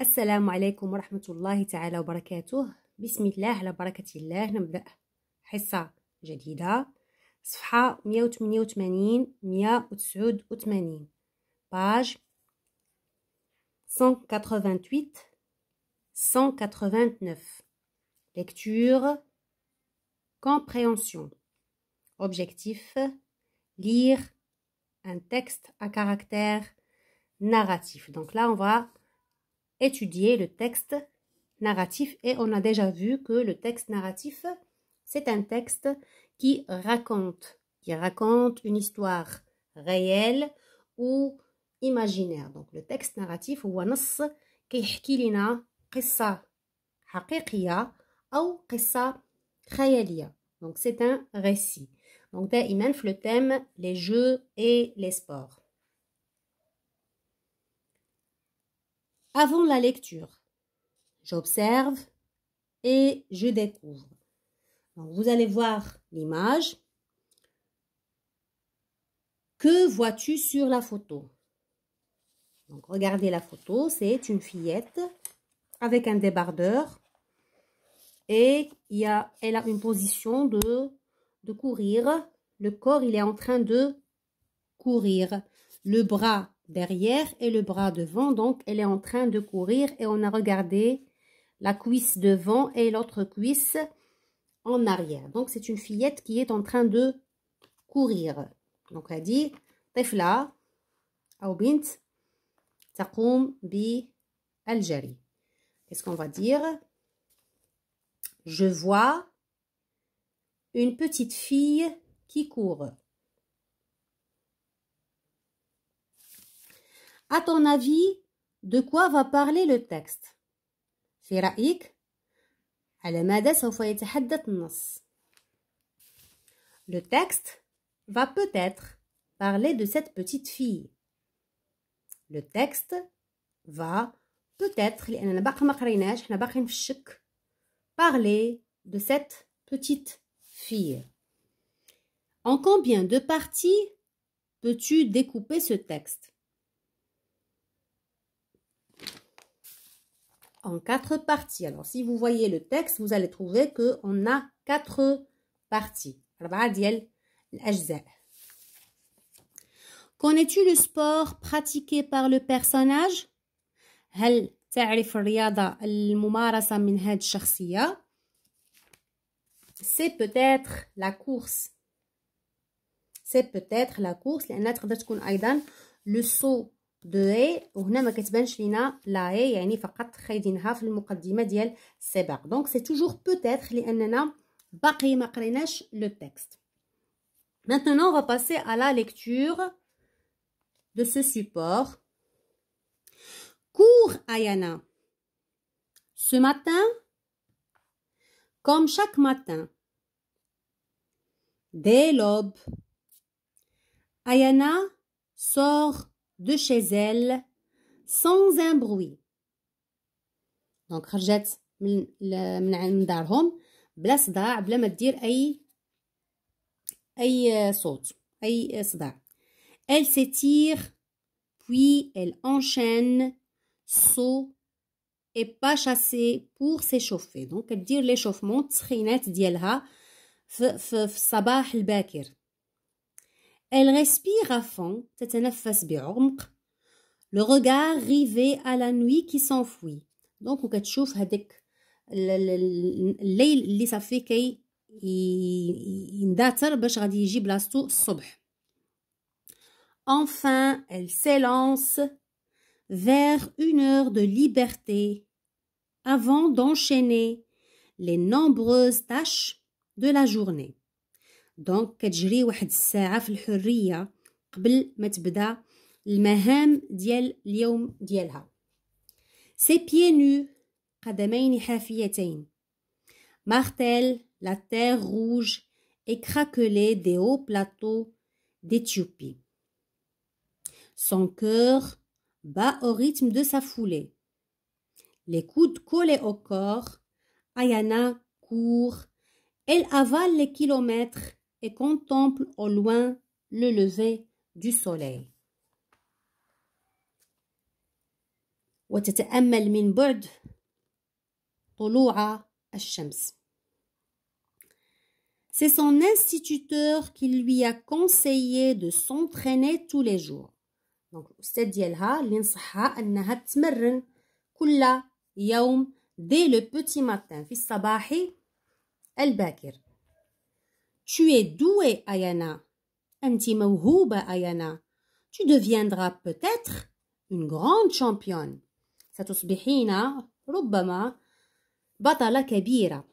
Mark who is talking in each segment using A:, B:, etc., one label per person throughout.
A: السلام عليكم ورحمة الله تعالى وبركاته بسم الله على بركة الله نبدأ حصة جديدة صفحة 188 189 Page 188 189 lecture compréhension objectif lire un texte à caractère narratif donc là on va étudier le texte narratif et on a déjà vu que le texte narratif, c'est un texte qui raconte, qui raconte une histoire réelle ou imaginaire. Donc le texte narratif ou Donc c'est un récit. Donc il mène le thème les jeux et les sports. avant la lecture. J'observe et je découvre. vous allez voir l'image. Que vois-tu sur la photo regardez la photo, c'est une fillette avec un débardeur et il y elle a une position de, de courir. Le corps, il est en train de courir. Le bras derrière et le bras devant. Donc, elle est en train de courir et on a regardé la cuisse devant et l'autre cuisse en arrière. Donc, c'est une fillette qui est en train de courir. Donc, elle dit Tefla Aubint بنت Bi بالجري. Qu'est-ce qu'on va dire Je vois une petite fille qui court. À ton avis, de quoi va parler le texte Le texte va peut-être parler de cette petite fille. Le texte va peut-être parler de cette petite fille. En combien de parties peux-tu découper ce texte en quatre parties. Alors, si vous voyez le texte, vous allez trouver qu'on a quatre parties. Connais-tu le sport pratiqué par le personnage C'est peut-être la course. C'est peut-être la course le saut دو اي وهنا ما كتبانش لينا لا اي يعني فقط خايدينها في المقدمه ديال السباق دونك سي توجور بوتيتر لاننا باقي ما قريناش le texte maintenant on va passer à la lecture de ce support cours ayana ce matin comme chaque matin dès l'aube ayana sort de chez elle sans un bruit. Donc خرجت من من دارهم بلا صداع بلا ما تدير اي اي صوت اي صداع. Elle s'étire puis elle enchaîne saut et pas chasser pour s'échauffer. Donc elle dit l'échauffement التسخينات ديالها في, في, في الصباح الباكر elle respire à fond, le regard rivé à la nuit qui s'enfuit. Donc, Enfin, elle s'élance vers une heure de liberté avant d'enchaîner les nombreuses tâches de la journée. Donc, ketjri wahed ssaa'a f Metbda Lmehem Diel tebda lmaham Ses pieds nus, deux pieds nus. Martel, la terre rouge et craquelée des hauts plateaux d'Éthiopie. Son cœur bat au rythme de sa foulée. Les coudes collés au corps, Ayana court, elle avale les kilomètres et contemple au loin le lever du soleil. وتتأمل من بعد طلوع الشمس. C'est son instituteur qui lui a conseillé de s'entraîner tous les jours. Donc, l'Ustad ديالها اللي نصحها انها تمرن كل يوم dès le petit matin في الصباح الباكر. Tu es douée, Ayana. Ayana. Tu deviendras peut-être une grande championne. la kabira.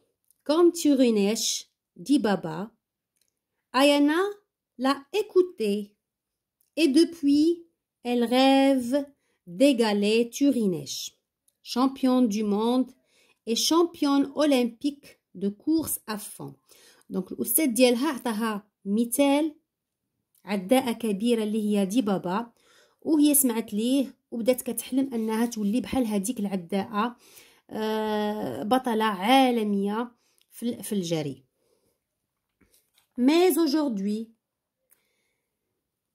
A: Comme Turinesh dit Baba, Ayana l'a écoutée et depuis, elle rêve d'égaler Turinesh, championne du monde et championne olympique de course à fond. دونك الاستاذ ديالها عطاها مثال عداءه كبيره اللي هي دي بابا وهي سمعت ليه وبدات كتحلم انها تولي بحال هذيك العداءه آه بطله عالميه في الجري mais aujourd'hui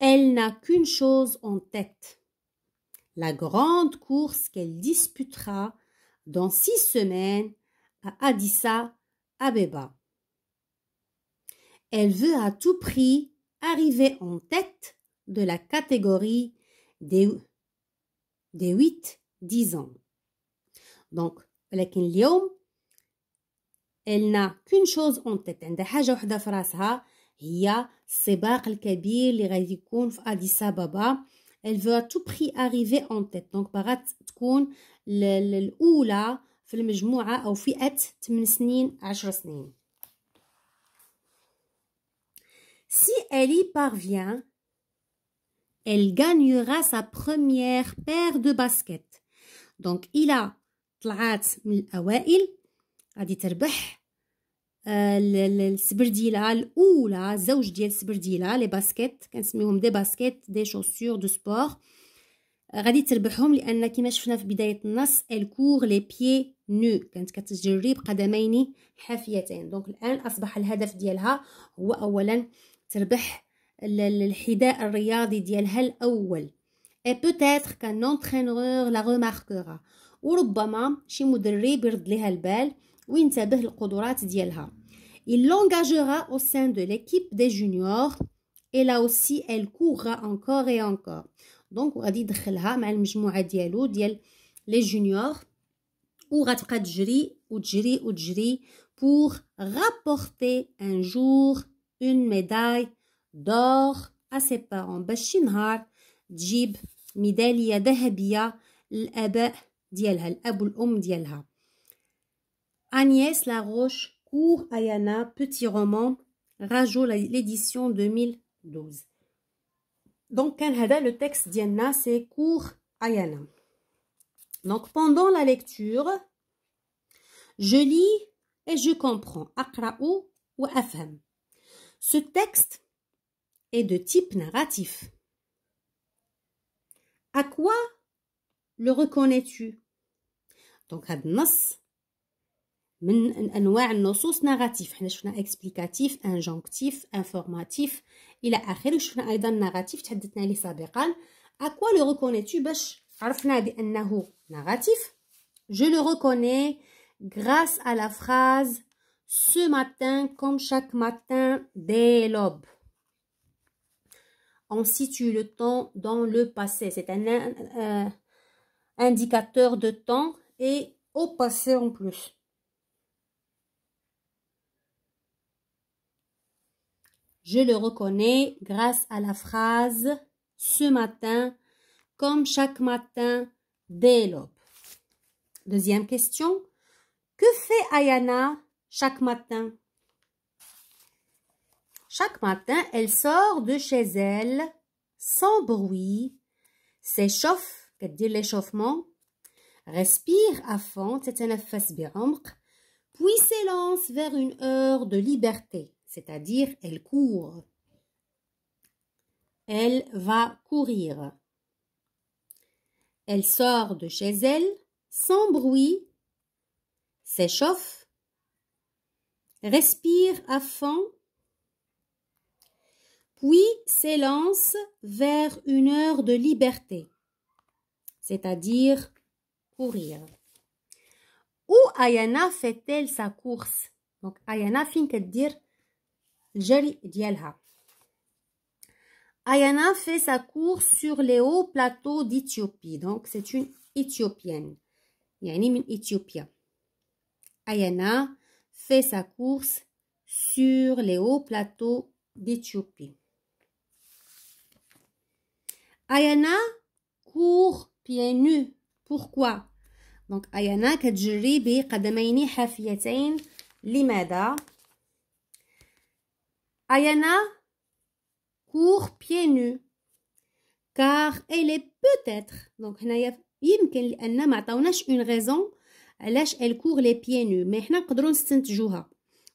A: elle n'a qu'une chose en tête la grande course qu'elle disputera dans six semaines à Addis Abeba. Elle veut à tout prix arriver en tête de la catégorie des, des 8-10 ans. Donc, لكن اليوم elle n'a qu'une chose en tête عندها حاجة وحدة في راسها هي السباق الكبير اللي غادي يكون في أديس Baba. elle veut à tout prix arriver en tête donc باغا تكون الأولى في المجموعة أو فئة 8 سنين 10 سنين Si elle y parvient, elle gagnera sa première paire de baskets. Donc, il a طلعات من des غادي تربح السبرديله الاولى زوج ديال السبرديله لي باسكيت كنسميهم دي باسكيت دي شوسور دو سبور غادي تربحهم لان كما شفنا في بدايه النص الكور لي de نو كانت كتجري بقدمين حافيتين دونك الان اصبح الهدف ديالها هو تربح الحذاء الرياضي ديالها الأول اي peut كان qu'un لا la وربما شي مدرب يرد ليها البال وينتبه للقدرات ديالها il l'engagera au sein de l'équipe des juniors et là aussi elle courra encore et encore donc غادي يدخلها مع المجموعه ديالو ديال لي جونيور وغتبقى تجري وتجري وتجري pour rapporter un jour une médaille d'or à ses parents باش Djib nhar, تجيب à l'om Agnès Laroche court Ayana petit roman Rajo l'édition 2012 Donc le texte ديالنا c'est Cour Ayana Donc pendant la lecture je lis et je comprends ou FM. Ce texte est de type narratif. À quoi le reconnais-tu Donc, هذا النص من narratif. Nous avons شفنا explicatif, injonctif, informatif Il إلى آخره وشفنا أيضا narratif تحدثنا عليه à quoi le reconnais-tu عرفنا narratif je le reconnais grâce à la phrase ce matin comme chaque matin dès l'aube. On situe le temps dans le passé. C'est un euh, indicateur de temps et au passé en plus. Je le reconnais grâce à la phrase ce matin, comme chaque matin dès l'aube. Deuxième question. Que fait Ayana chaque matin. Chaque matin, elle sort de chez elle sans bruit, s'échauffe, cest à l'échauffement, respire à fond, puis s'élance vers une heure de liberté, c'est-à-dire elle court. Elle va courir. Elle sort de chez elle sans bruit, s'échauffe, Respire à fond, puis s'élance vers une heure de liberté, c'est-à-dire courir. Où Ayana fait-elle sa course Donc Ayana fin dire Ayana fait sa course sur les hauts plateaux d'Éthiopie. Donc c'est une Éthiopienne. une min Ayana fait sa course sur les hauts plateaux d'Éthiopie. Ayana court pieds nus. Pourquoi Donc Ayana كتجري بقدمين حافيتين. limeda. Ayana court pieds nus car elle est peut-être donc هنايا يمكن لان ما une raison علاش الكور لي بيي نو مي حنا نقدروا نستنتجوها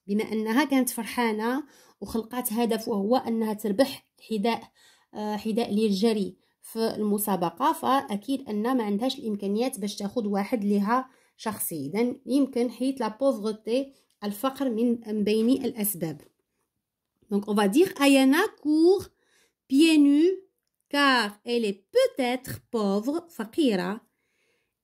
A: بما انها كانت فرحانه وخلقات هدف وهو انها تربح حذاء آه، حذاء للجري في المسابقه فاكيد ان ما عندهاش الامكانيات باش تاخذ واحد لها شخصي اذا يمكن حيت لا الفقر من بين الاسباب دونك اون فادير ايانا كور court pieds nus car elle est peut-être pauvre,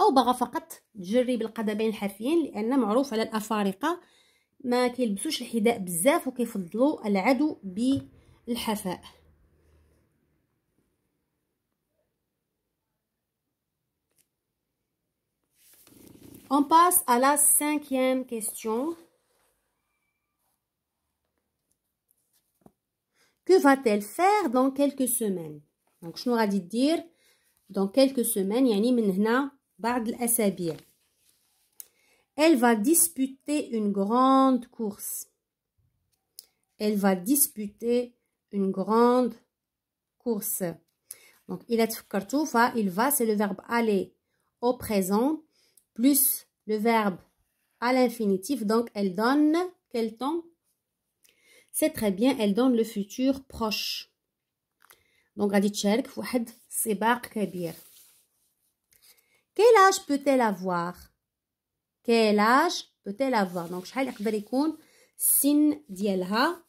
A: او باغا فقط تجري بالقدمين الحافيين لان معروف على الافارقه ما كيلبسوش الحذاء بزاف وكيفضلوا العدو بالحفاء On passe à la cinquième question. Que va-t-elle faire dans quelques semaines Donc, je n'aurai dit dire dans quelques semaines il y a ni maintenant, Elle va disputer une grande course. Elle va disputer une grande course. Donc, il il va, c'est le verbe aller au présent, plus le verbe à l'infinitif. Donc, elle donne quel temps C'est très bien, elle donne le futur proche. Donc, elle dit, c'est kabir. Quel âge peut-elle avoir Quel âge peut-elle avoir Donc, شحال يقدر يكون السن ديالها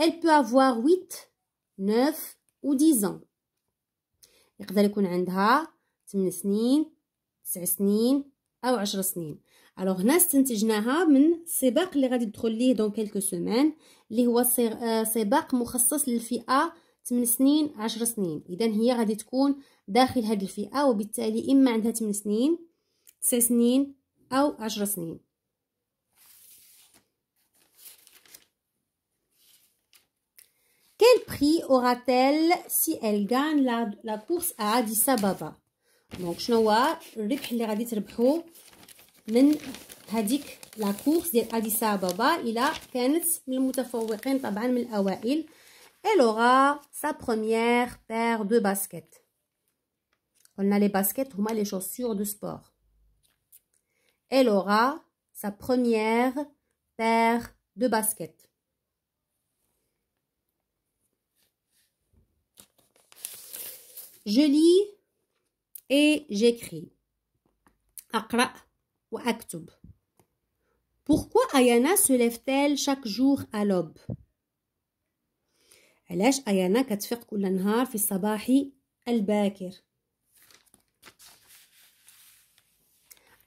A: Elle peut avoir 8, 9 ou 10 ans. يقدر يكون عندها 8 سنين 9 سنين أو 10 سنين الوغ هنا استنتجناها من سباق اللي غادي ندخل ليه دون كيلكو سومان اللي هو آه، سباق مخصص للفئه 8 سنين 10 سنين اذا هي غادي تكون داخل هذه الفئة وبالتالي إما عندها 8 سنين 9 سنين أو 10 سنين Quel prix aura-t-elle si elle gagne la, la course à Addis Ababa دونك شنو هو الربح اللي غادي تربحو من هذيك لا كورس ديال اديس ابابا الى كانت من المتفوقين طبعا من الاوائل elle aura sa première paire de baskets On a les baskets, ou a les chaussures de sport. Elle aura sa première paire de baskets. Je lis et j'écris. ou Pourquoi Ayana se lève-t-elle chaque jour à l'aube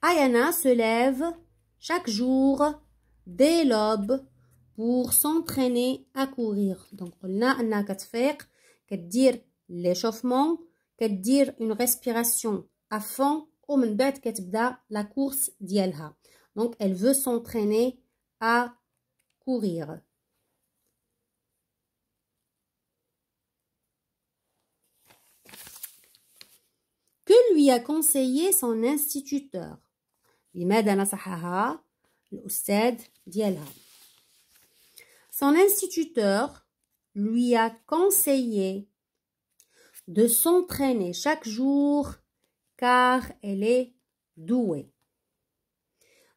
A: Ayana se lève chaque jour dès l'aube pour s'entraîner à courir. Donc, on a un faire, dire l'échauffement, dire une respiration à fond, ou la course d'Yelha. Donc, elle veut s'entraîner à courir. que lui a conseillé son instituteur لماذا نصحها Son instituteur lui a conseillé de s'entraîner chaque jour car elle est douée.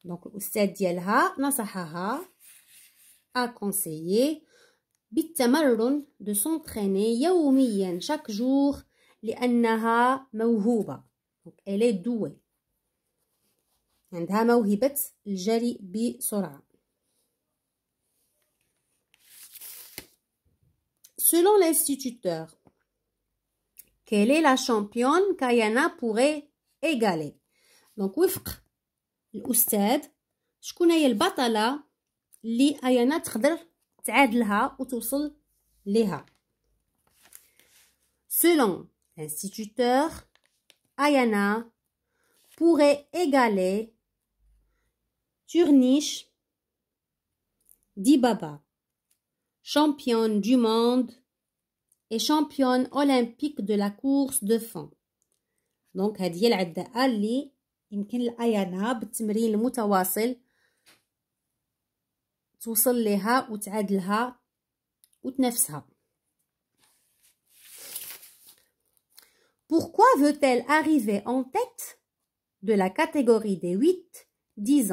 A: Donc الأستاذ ديالها نصحها a conseillé de s'entraîner chaque jour لأنها موهوبة elle est douée عندها موهبة الجري بسرعة Selon l'instituteur, quelle est la championne qu'Ayana pourrait égaler Donc, وفق الأستاذ شكون هي البطلة اللي أيانا تقدر تعادلها وتوصل لها Selon instituteur Ayana pourrait égaler Turnish Dibaba, championne du monde et championne olympique de la course de fond. Donc هذه هي Ali اللي يمكن لأيانا بالتمرين المتواصل توصل لها وتعادلها وتنافسها Pourquoi veut-elle arriver en tête de la catégorie des 8-10 ans 8 10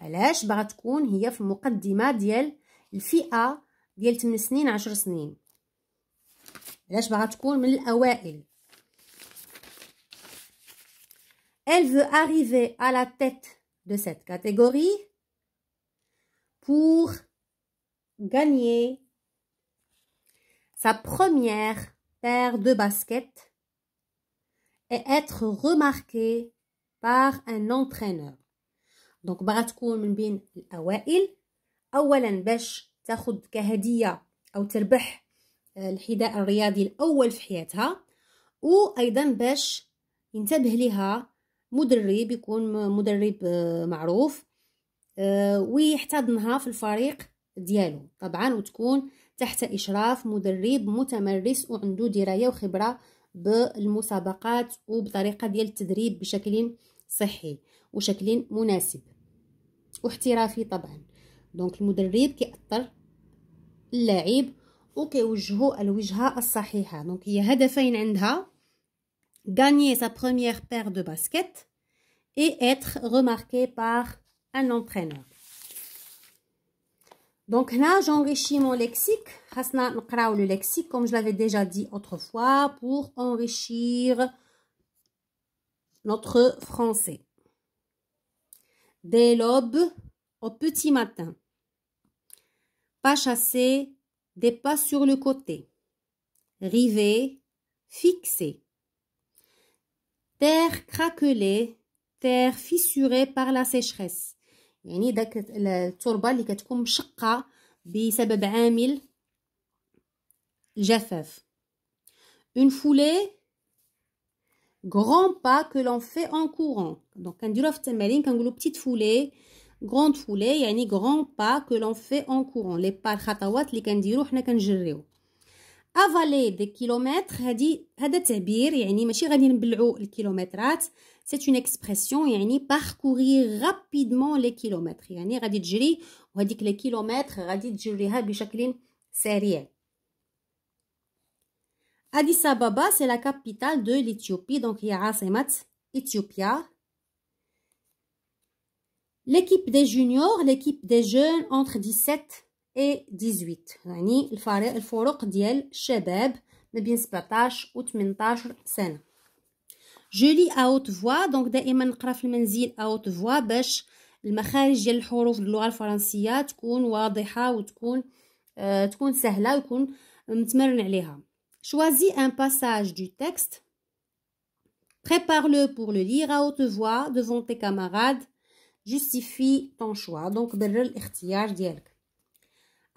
A: Elle veut arriver à la tête de cette catégorie pour gagner sa première paire de baskets et être remarqué par un entraîneur دونك باغا تكون من بين الاوائل اولا باش تاخد كهديه او تربح آه، الحذاء الرياضي الاول في حياتها وايضا باش ينتبه لها مدرب يكون مدرب آه، معروف آه، ويحتضنها في الفريق ديالو طبعا وتكون تحت إشراف مدرب متمرس وعنده دراية وخبرة بالمسابقات وبطريقة ديال التدريب بشكل صحي وشكل مناسب واحترافي طبعا دونك المدرب كيأثر اللاعب وكيوجهو الوجهه الصحيحه دونك هي هدفين عندها gagner سا بروميير بير دو baskets اي اتر ريماركي بار ان انترينور Donc là, j'enrichis mon lexique. le lexique, comme je l'avais déjà dit autrefois, pour enrichir notre français. Dès l'aube au petit matin. Pas chassé, des pas sur le côté. Rivé, fixé. Terre craquelée, terre fissurée par la sécheresse يعني داك التربه اللي كتكون مشقه بسبب عامل الجفاف اون فولي غران با كو لون في اون كورون دونك كنديروها في التمارين كنقولوا بتيت فولي غراند فولي يعني غران با كو لون في اون كورون لي با الخطوات اللي كنديرو حنا كنجريو Avaler des kilomètres, c'est une expression pour parcourir rapidement les kilomètres. On va dire que les kilomètres, on va Addis Ababa, c'est la capitale de l'éthiopie donc la cité éthiopia L'équipe des juniors, l'équipe des jeunes entre 17 et 18 اي 18 يعني الفريق الفروق ديال الشباب ما بين 17 و 18 سنه جولي اوت فوا دونك دائما نقرا في المنزل اوت فوا باش المخارج ديال الحروف اللغه الفرنسيه تكون واضحه وتكون آه تكون سهله ويكون متمرن عليها شوازي ان باساج دو تيكست prépare-le pour le lire à haute voix devant tes camarades justifie ton choix donc برر الاختيار ديالك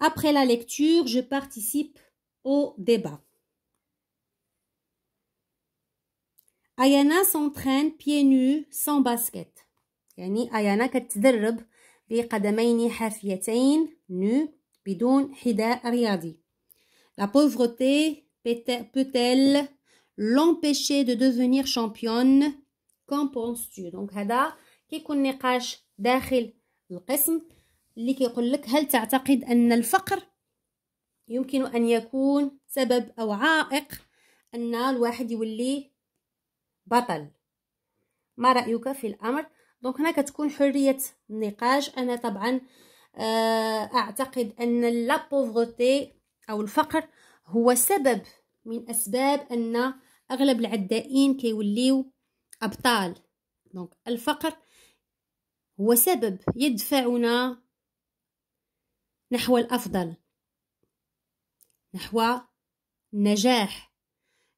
A: Après la lecture, je participe au débat. Ayana s'entraîne pieds nus sans basket. يعني بقدمين حافيتين La pauvreté peut-elle l'empêcher de devenir championne Qu'en penses-tu Donc هذا كيكون نقاش داخل اللي كيقول لك هل تعتقد أن الفقر يمكن أن يكون سبب أو عائق أن الواحد يولي بطل ما رأيك في الأمر دونك هنا كتكون حرية النقاش أنا طبعا آه، أعتقد أن لابوفغوتي أو الفقر هو سبب من أسباب أن أغلب العدائين كيوليو أبطال دونك الفقر هو سبب يدفعنا نحو الأفضل نحو النجاح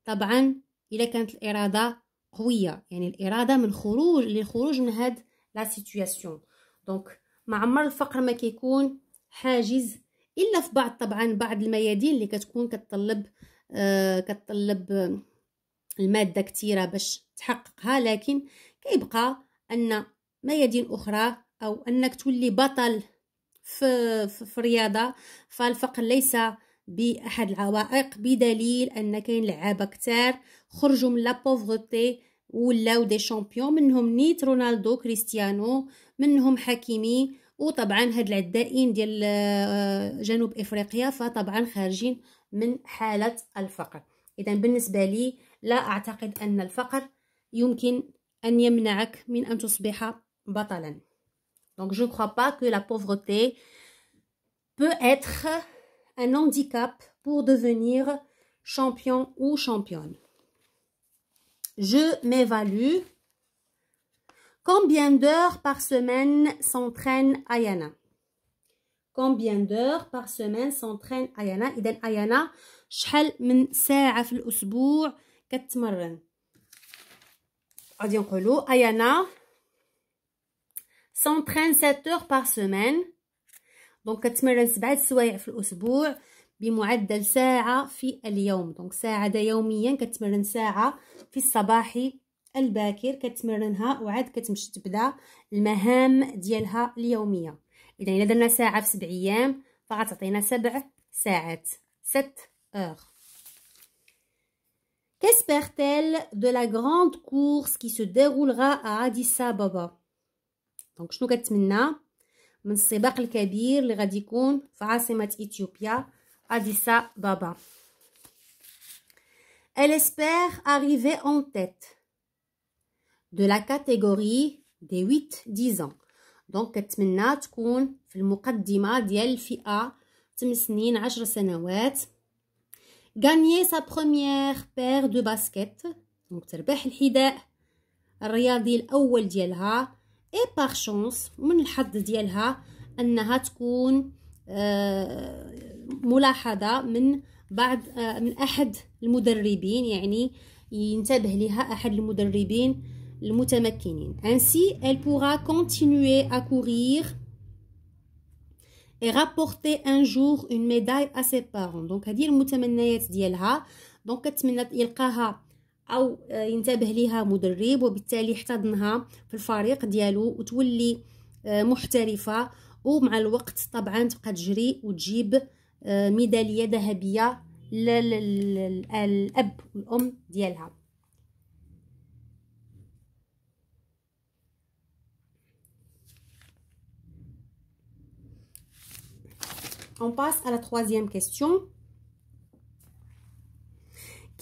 A: طبعا إذا كانت الإرادة قوية يعني الإرادة من خروج للخروج من هاد لا سيتوياسيون دونك ما عمر الفقر ما كيكون حاجز الا في بعض طبعا بعض الميادين اللي كتكون كتطلب آه كتطلب الماده كثيره باش تحققها لكن كيبقى ان ميادين اخرى او انك تولي بطل في, في الرياضه فالفقر ليس باحد العوائق بدليل ان كاين لعابه كتار خرجوا من لا بوفغتي ولاو دي شامبيون منهم نيت رونالدو كريستيانو منهم حكيمي وطبعا هاد العدائين ديال آه، جنوب افريقيا فطبعا خارجين من حاله الفقر اذا بالنسبه لي لا اعتقد ان الفقر يمكن ان يمنعك من ان تصبح بطلا Donc, je ne crois pas que la pauvreté peut être un handicap pour devenir champion ou championne. Je m'évalue. Combien d'heures par semaine s'entraîne Ayana Combien d'heures par semaine s'entraîne Ayana Iden Ayana شحال من ساعة في Ayana 137 heures par semaine دونك كتمرن سبعة سوايع في الاسبوع بمعدل ساعة في اليوم دونك ساعة دا يوميا كتمرن ساعة في الصباح الباكر كتمرنها وعاد كتمشي تبدا المهام ديالها اليوميه اذا الا درنا ساعه في سبع ايام فغتعطينا سبع ساعات ست اوغ quespere دو لا كروند كورس كي سو ديغولغا ا اديسا بابا دونك شنو كنتمنى من السباق الكبير اللي غادي يكون في عاصمه اثيوبيا اديسا بابا Elle espère arriver en tête de la catégorie des 8-10 ans. دونك كتمنى تكون في المقدمه ديال الفئه 8 سنين 10 سنوات gagner sa première paire de basket دونك تربح الحذاء الرياضي الاول ديالها اي باغ شونس من الحظ ديالها انها تكون آه، ملاحظه من بعض آه، من احد المدربين يعني ينتبه لها احد المدربين المتمكنين ainsi elle pourra continuer à courir et rapporter un jour une médaille à ses parents donc هذه المتمنيات ديالها دونك كتمنى يلقاها او آه، ينتبه ليها مدرب وبالتالي يحتضنها في الفريق ديالو وتولي آه، محترفه ومع الوقت طبعا تبقى تجري وتجيب آه، ميداليه ذهبيه للاب والام ديالها On passe à la troisième question.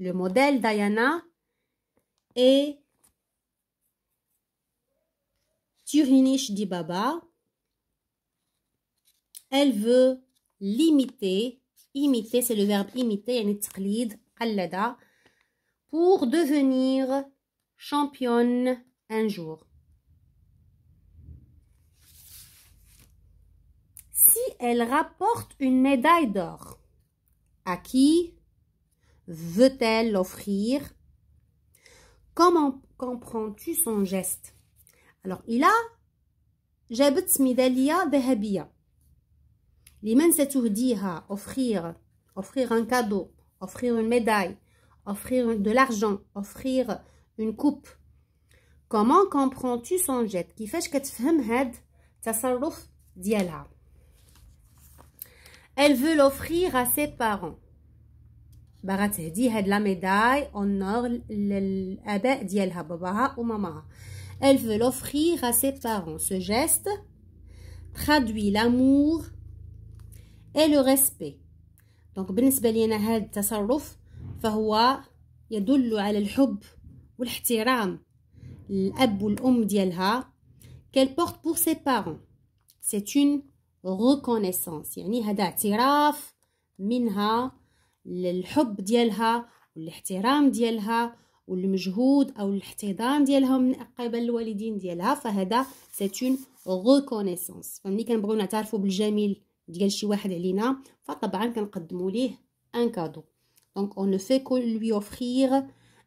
A: le modèle Diana et Turinish Baba, Elle veut l'imiter. Imiter, c'est le verbe imiter, pour devenir championne un jour. Si elle rapporte une médaille d'or, à qui veut-elle l'offrir Comment comprends-tu son geste Alors, il a جابت ميدالية ذهبية لمن ستهديها offrir offrir un cadeau offrir une médaille offrir de l'argent offrir une coupe comment comprends-tu son geste كيفاش كتفهم هاد التصرف ديالها elle veut l'offrir à ses parents باغا تهدي هاد لا ميداي اونور للاباء ديالها باباها وماماها ال veut l'offrir à ses بارون سو جيست traduit لامور اي لو ريسبي دونك بالنسبه لينا هاد التصرف فهو يدل على الحب والاحترام الاب والام ديالها كيل بورت بور سي بارون سي اون ريكونيسونس يعني هذا اعتراف منها الحب ديالها والاحترام ديالها والمجهود او الاحتضان ديالها من قبل الوالدين ديالها فهذا ستون اون ريكونيسونس فملي كنبغيو نعترفوا بالجميل ديال شي واحد علينا فطبعا كنقدموا ليه ان كادو دونك اون في كو لوي اوفرير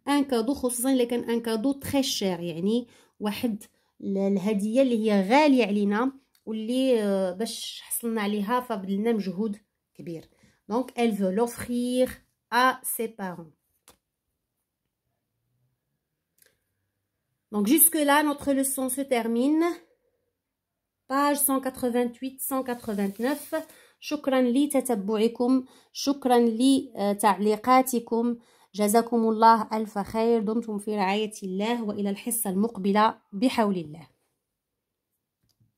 A: ان كادو خصوصا الا كان ان كادو تري شير يعني واحد الهديه اللي هي غاليه علينا واللي آه، باش حصلنا عليها فبذلنا مجهود كبير Donc, elle veut l'offrir à ses parents. Donc, jusque-là, notre leçon se termine. Page 188-189. شكرا لتتبعكم شكرا لتعليقاتكم جزاكم الله ألف خير دمتم في رعاية الله وإلى الحصة المقبلة بحول الله